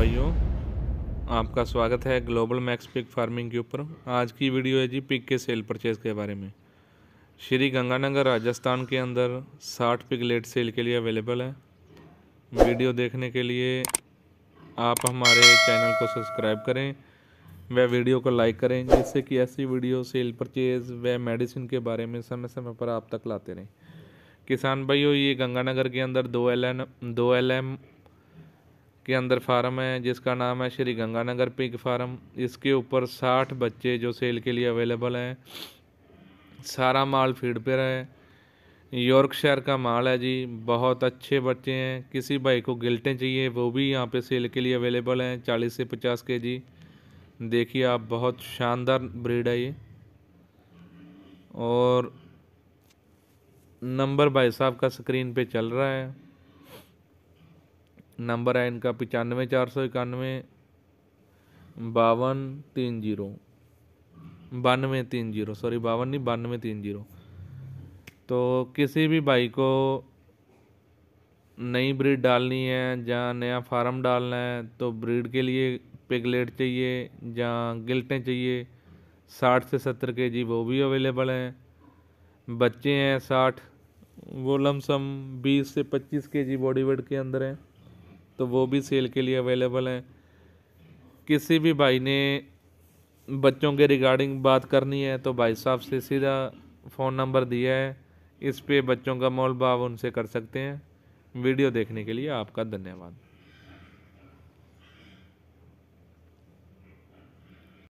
भाइयों आपका स्वागत है ग्लोबल मैक्स पिक फार्मिंग के ऊपर आज की वीडियो है जी पिक के सेल परचेज़ के बारे में श्री गंगानगर राजस्थान के अंदर 60 पिक लेट सेल के लिए अवेलेबल है वीडियो देखने के लिए आप हमारे चैनल को सब्सक्राइब करें व वीडियो को लाइक करें जिससे कि ऐसी वीडियो सेल परचेज़ व मेडिसिन के बारे में समय समय पर आप तक लाते रहें किसान भाइयों ये गंगानगर के अंदर दो एल एन दो एल एम के अंदर फार्म है जिसका नाम है श्री गंगानगर पिग फार्म इसके ऊपर साठ बच्चे जो सेल के लिए अवेलेबल हैं सारा माल फीड पर है यॉर्कशायर का माल है जी बहुत अच्छे बच्चे हैं किसी भाई को गिल्टें चाहिए वो भी यहाँ पे सेल के लिए अवेलेबल हैं चालीस से पचास के जी देखिए आप बहुत शानदार ब्रीड है ये और नंबर भाई साहब का स्क्रीन पे चल रहा है नंबर है इनका पचानवे चार सौ इक्यानवे बावन तीन जीरो बानवे तीन जीरो सॉरी बावन नहीं बानवे तीन जीरो तो किसी भी भाई को नई ब्रीड डालनी है या नया फार्म डालना है तो ब्रीड के लिए पिगलेट चाहिए या गिल्टें चाहिए साठ से सत्तर के जी वो भी अवेलेबल हैं बच्चे हैं साठ वो लमसम बीस से पच्चीस के जी बॉडी वेट के अंदर हैं तो वो भी सेल के लिए अवेलेबल हैं किसी भी भाई ने बच्चों के रिगार्डिंग बात करनी है तो भाई साहब से सीधा फ़ोन नंबर दिया है इस पे बच्चों का मोल भाव उनसे कर सकते हैं वीडियो देखने के लिए आपका धन्यवाद